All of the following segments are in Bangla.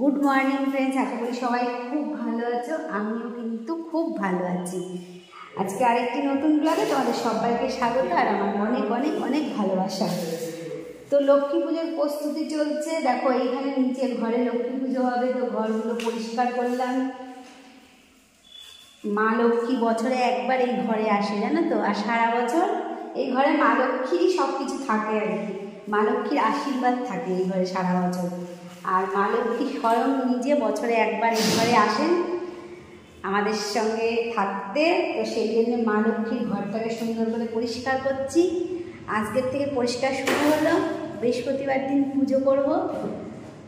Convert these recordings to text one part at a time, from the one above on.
গুড মর্নিং ফ্রেন্ডস আশা করি সবাই খুব ভালো আছো আমিও কিন্তু খুব ভালো আছি আজকে আরেকটি নতুন ব্লগে তোমাদের সবাইকে স্বাগত আর আমার অনেক অনেক অনেক ভালোবাসা তো লক্ষ্মী পুজোর প্রস্তুতি চলছে দেখো এইখানে নিচে ঘরে লক্ষ্মী পুজো হবে তো ঘরগুলো পরিষ্কার করলাম মা লক্ষ্মী বছরে একবার এই ঘরে আসে জানো তো আর সারা বছর এই ঘরে মা লক্ষ্মীরই সব কিছু থাকে আর কি মা লক্ষ্মীর আশীর্বাদ থাকে এই ঘরে সারা বছর আর মা স্বয়ং নিজে বছরে একবার একবারে আসেন আমাদের সঙ্গে থাকতে তো সেই জন্য মা লক্ষ্মীর ঘরটাকে সুন্দর করে পরিষ্কার করছি আজকের থেকে পরিষ্কার শুরু হলো বৃহস্পতিবার দিন পুজো করব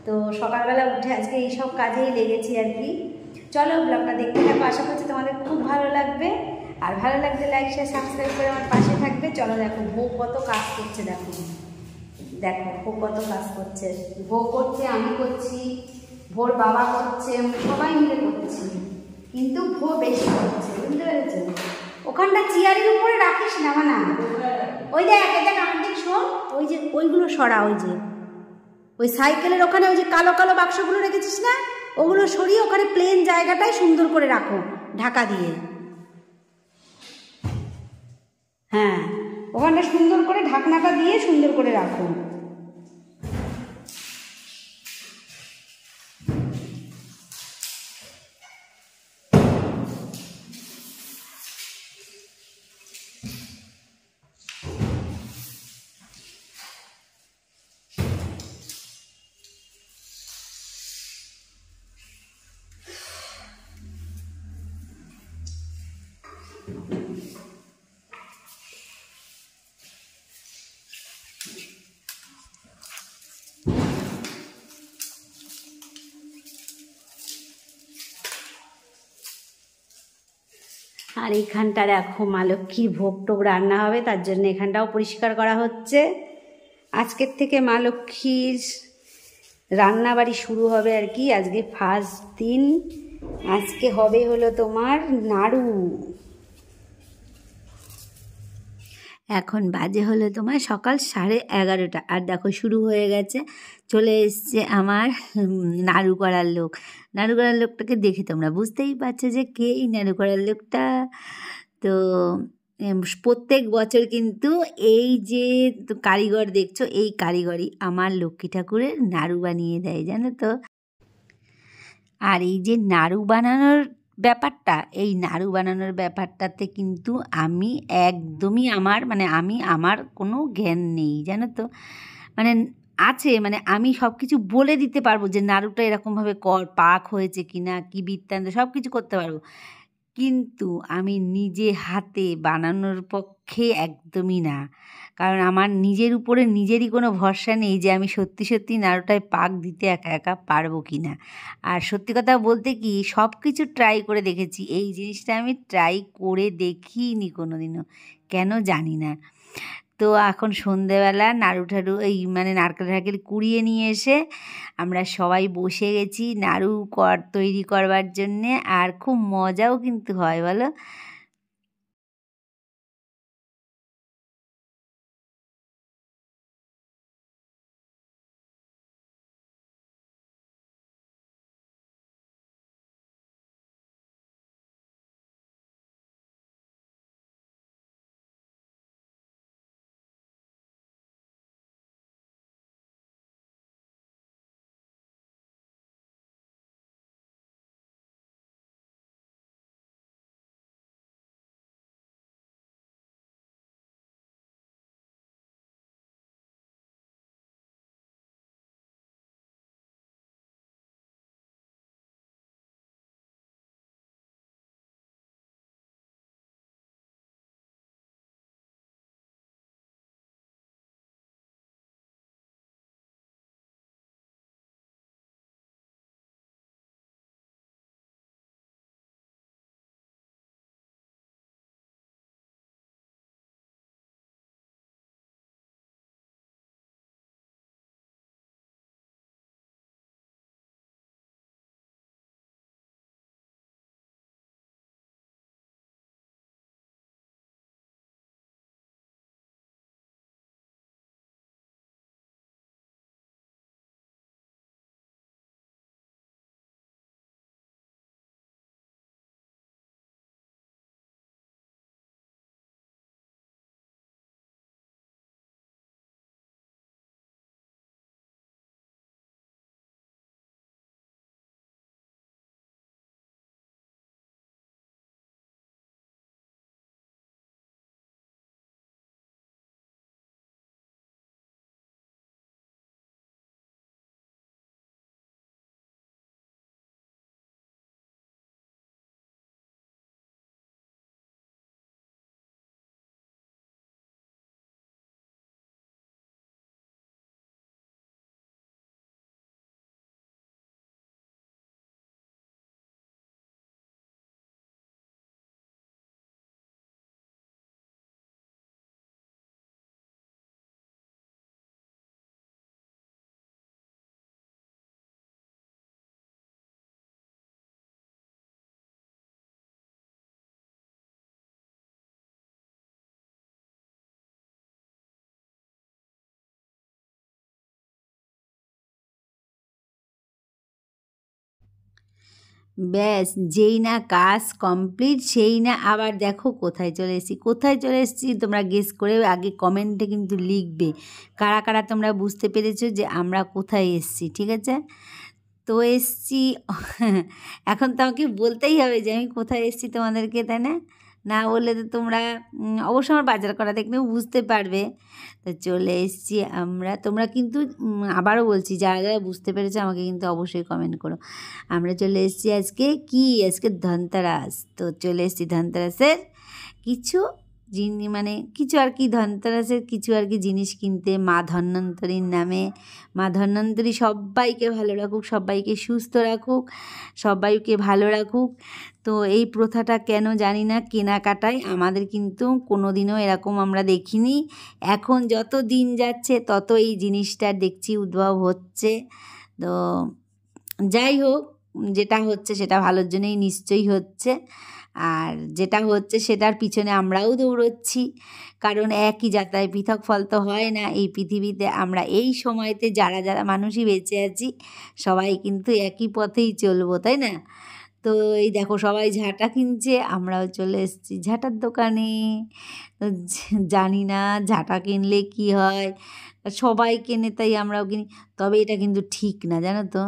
তো সকালবেলা উঠে আজকে এইসব কাজেই লেগেছি আর কি চলো ব্লগটা দেখতে থাকবো আশা করছি তোমাদের খুব ভালো লাগবে আর ভালো লাগলে লাইক শেয়ার সাবস্ক্রাইব করে আমার পাশে থাকবে চলো দেখো বউ কত কাজ করছে দেখো দেখো ও কত কাজ করছে ভো করছে আমি করছি ভোর বাবা করছে সবাই মিলে করছি কিন্তু ভো বেশি করছে বুঝতে পেরেছো ওখানটা চেয়ারের উপরে রাখিস না মানে ওই দেখ দেখ আমার দিক শোন ওই যে ওইগুলো সরা ওই যে ওই সাইকেলের ওখানে ওই যে কালো কালো বাক্সগুলো রেখেছিস না ওগুলো সরিয়ে ওখানে প্লেন জায়গাটাই সুন্দর করে রাখো ঢাকা দিয়ে হ্যাঁ ওখানটা সুন্দর করে ঢাকনাটা দিয়ে সুন্দর করে রাখো আর এইখানটা দেখো মা ভোগ টোগ রান্না হবে তার জন্য এখানটাও পরিষ্কার করা হচ্ছে আজকের থেকে মা লক্ষ্মীর রান্নাবাড়ি শুরু হবে আর কি আজকে ফার্স্ট দিন আজকে হবে হলো তোমার নাড়ু এখন বাজে হলো তোমার সকাল সাড়ে এগারোটা আর দেখো শুরু হয়ে গেছে চলে এসছে আমার নাড়ু করার লোক নাড়ু করার লোকটাকে দেখে তোমরা বুঝতেই পারছো যে কে এই নাড়ু করার লোকটা তো প্রত্যেক বছর কিন্তু এই যে কারিগর দেখছো এই কারিগরই আমার লক্ষ্মী ঠাকুরের নাড়ু বানিয়ে দেয় জানো তো আর এই যে নাড়ু বানানোর ব্যাপারটা এই নাড়ু বানানোর ব্যাপারটাতে কিন্তু আমি একদমই আমার মানে আমি আমার কোনো জ্ঞান নেই জানো তো মানে আছে মানে আমি সব কিছু বলে দিতে পারবো যে নাড়ুটা এরকমভাবে কর পাক হয়েছে কি না কী বৃত্তান্ত সব কিছু করতে পারবো কিন্তু আমি নিজে হাতে বানানোর পক্ষে একদমই না কারণ আমার নিজের উপরে নিজেরই কোনো ভরসা নেই যে আমি সত্যি সত্যি নাড়ুটায় পাক দিতে একা একা পারবো কি না আর সত্যি কথা বলতে কি সব কিছু ট্রাই করে দেখেছি এই জিনিসটা আমি ট্রাই করে দেখিনি কোনো দিনও কেন জানি না তো এখন সন্ধেবেলা নাড়ু ঠাড়ু এই মানে নারকেল ঠাকেল কুড়িয়ে নিয়ে এসে আমরা সবাই বসে গেছি নাড়ু কর তৈরি করবার জন্যে আর খুব মজাও কিন্তু হয় বলো ব্যাস যেই না কাজ কমপ্লিট সেই না আবার দেখো কোথায় চলে এসেছি কোথায় চলে এসেছি তোমরা গেস করে আগে কমেন্টে কিন্তু লিখবে কারা কারা তোমরা বুঝতে পেরেছো যে আমরা কোথায় এসেছি ঠিক আছে তো এসছি এখন তো আমাকে বলতেই হবে যে আমি কোথায় এসেছি তোমাদেরকে তাই না না বললে তো তোমরা অবশ্য আমার বাজার করা দেখলে বুঝতে পারবে তো চলে এসছি আমরা তোমরা কিন্তু আবারও বলছি যারা যারা বুঝতে পেরেছে আমাকে কিন্তু অবশ্যই কমেন্ট করো আমরা চলে এসছি আজকে কি আজকে ধনতেরাস তো চলে এসছি ধনতেরাসের কিছু যিনি মানে কিছু আর কি ধনতেরাসের কিছু আর কি জিনিস কিনতে মা ধন্যন্তরীর নামে মা ধন্যন্তরী সবাইকে ভালো রাখুক সবাইকে সুস্থ রাখুক সবাইকে ভালো রাখুক তো এই প্রথাটা কেন জানি না কেনাকাটায় আমাদের কিন্তু কোনো দিনও এরকম আমরা দেখিনি এখন যত দিন যাচ্ছে তত এই জিনিসটা দেখছি উদ্ভব হচ্ছে তো যাই হোক যেটা হচ্ছে সেটা ভালোর জন্যই নিশ্চয়ই হচ্ছে আর যেটা হচ্ছে সেটার পিছনে আমরাও দৌড়চ্ছি কারণ একই যাতায় পৃথক ফল তো হয় না এই পৃথিবীতে আমরা এই সময়তে যারা যারা মানুষই বেঁচে আছি সবাই কিন্তু একই পথেই চলবো তাই না তো এই দেখো সবাই ঝাঁটা কিনছে আমরাও চলে এসেছি ঝাঁটার দোকানে জানি না ঝাঁটা কিনলে কি হয় সবাই কেনে তাই আমরাও কিনি তবে এটা কিন্তু ঠিক না জানো তো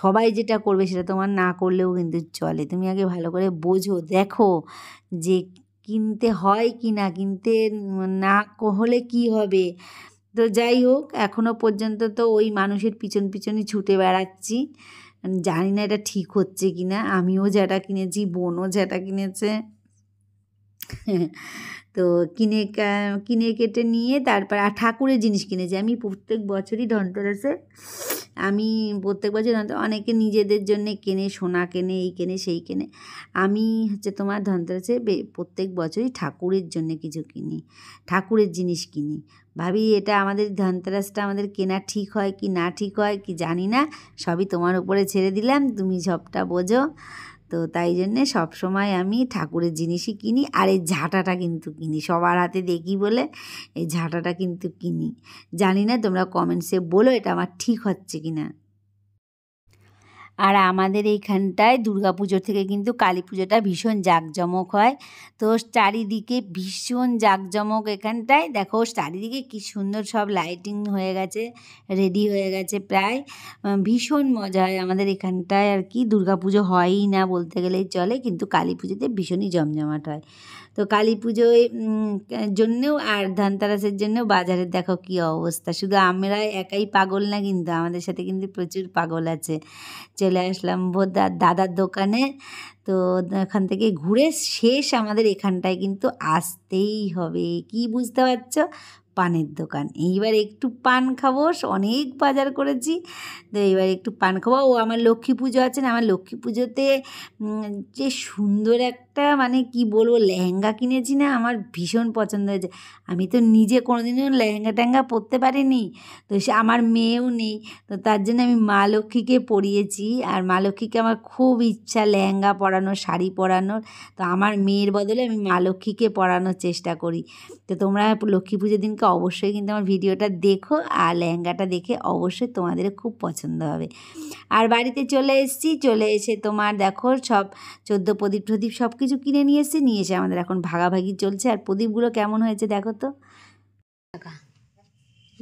সবাই যেটা করবে সেটা তোমার না করলেও কিন্তু চলে তুমি আগে ভালো করে বোঝো দেখো যে কিনতে হয় কি না কিনতে না হলে কি হবে তো যাই হোক এখনও পর্যন্ত তো ওই মানুষের পিছন পিছনই ছুটে বেড়াচ্ছি জানি না এটা ঠিক হচ্ছে কি না আমিও যেটা কিনেছি বোনও যেটা কিনেছে তো কিনে কিনে কেটে নিয়ে তারপর আর ঠাকুরের জিনিস কিনেছি আমি প্রত্যেক বছরই ধনতেরাসে আমি প্রত্যেক বছর অনেকে নিজেদের জন্য কেনে সোনা কেনে এই কেনে সেই কেনে আমি হচ্ছে তোমার ধনতেরাসে প্রত্যেক বছরই ঠাকুরের জন্য কিছু কিনি ঠাকুরের জিনিস কিনি ভাবি এটা আমাদের ধনতেরাসটা আমাদের কেনা ঠিক হয় কি না ঠিক হয় কি জানি না সবই তোমার উপরে ছেড়ে দিলাম তুমি সবটা বোঝো তো তাই জন্যে সবসময় আমি ঠাকুরের জিনিসই কিনি আর এই ঝাঁটাটা কিন্তু কিনি সবার হাতে দেখি বলে এই ঝাঁটাটা কিন্তু কিনি জানি না তোমরা কমেন্টসে বলো এটা আমার ঠিক হচ্ছে কি না আর আমাদের এইখানটায় দুর্গা পুজোর থেকে কিন্তু কালী পুজোটা ভীষণ জাঁকজমক হয় তো চারিদিকে ভীষণ জাঁকজমক এখানটায় দেখো চারিদিকে কি সুন্দর সব লাইটিং হয়ে গেছে রেডি হয়ে গেছে প্রায় ভীষণ মজা হয় আমাদের এখানটায় আর কি দুর্গা পুজো হয়ই না বলতে গেলেই চলে কিন্তু কালী পুজোতে ভীষণই জমজমাট হয় তো কালী পুজোয় জন্যেও আর ধানতারাসের জন্যেও বাজারের দেখো কী অবস্থা শুধু আমরা একাই পাগল না কিন্তু আমাদের সাথে কিন্তু প্রচুর পাগল আছে চলে আসলাম দাদার দোকানে তো এখান থেকে ঘুরে শেষ আমাদের এখানটায় কিন্তু আসতেই হবে কি বুঝতে পারছো পানের দোকান এইবার একটু পান খাবো অনেক বাজার করেছি তো এইবার একটু পান খাবো ও আমার লক্ষ্মী পুজো আছে না আমার লক্ষ্মী পুজোতে যে সুন্দর একটা মানে কি বলবো লেহেঙ্গা কিনেছি না আমার ভীষণ পছন্দ হয়েছে আমি তো নিজে কোনোদিনও লেহেঙ্গা টেঙ্গা পরতে পারিনি তো সে আমার মেয়েও নেই তো তার জন্য আমি মা লক্ষ্মীকে পরিয়েছি আর মা লক্ষ্মীকে আমার খুব ইচ্ছা লেহেঙ্গা পরানোর শাড়ি পরানোর তো আমার মেয়ের বদলে আমি মা লক্ষ্মীকে পরানোর চেষ্টা করি তো তোমরা লক্ষ্মী পুজোর দিনকে অবশ্যই কিন্তু আমার ভিডিওটা দেখো আর লেহেঙ্গাটা দেখে অবশ্যই তোমাদের খুব পছন্দ হবে আর বাড়িতে চলে এসেছি চলে এসে তোমার দেখো সব চোদ্দো প্রদীপ প্রদীপ সব কিছু কিনে নিয়ে এসেছি নিয়ে এসে আমাদের এখন ভাগাভাগি চলছে আর প্রদীপগুলো কেমন হয়েছে দেখো তো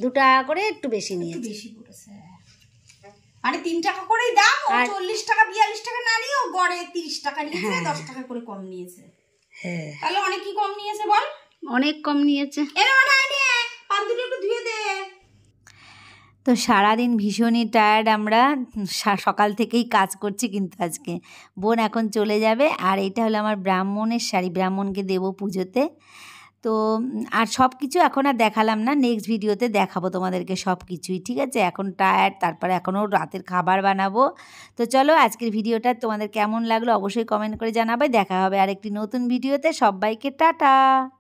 দু টাকা করে একটু বেশি নিয়েছি তিন টাকা করেই দাম চল্লিশ টাকা বিয়াল্লিশ টাকা না নিয়ে গড়ে তিরিশ টাকা হ্যাঁ। কম নিয়েছে হ্যাঁ। অনেক কম নিয়েছে বল অনেক কম নিয়েছে একটু ধুয়ে দে তো সারাদিন ভীষণই টায়ার্ড আমরা সকাল থেকেই কাজ করছি কিন্তু আজকে বোন এখন চলে যাবে আর এটা হলো আমার ব্রাহ্মণের শাড়ি ব্রাহ্মণকে দেবো পুজোতে তো আর সব কিছু এখন আর দেখালাম না নেক্সট ভিডিওতে দেখাবো তোমাদেরকে সব কিছুই ঠিক আছে এখন টায়ার্ড তারপরে এখনও রাতের খাবার বানাবো তো চলো আজকের ভিডিওটা তোমাদের কেমন লাগলো অবশ্যই কমেন্ট করে জানাবে দেখা হবে আর একটি নতুন ভিডিওতে সবাইকে টাটা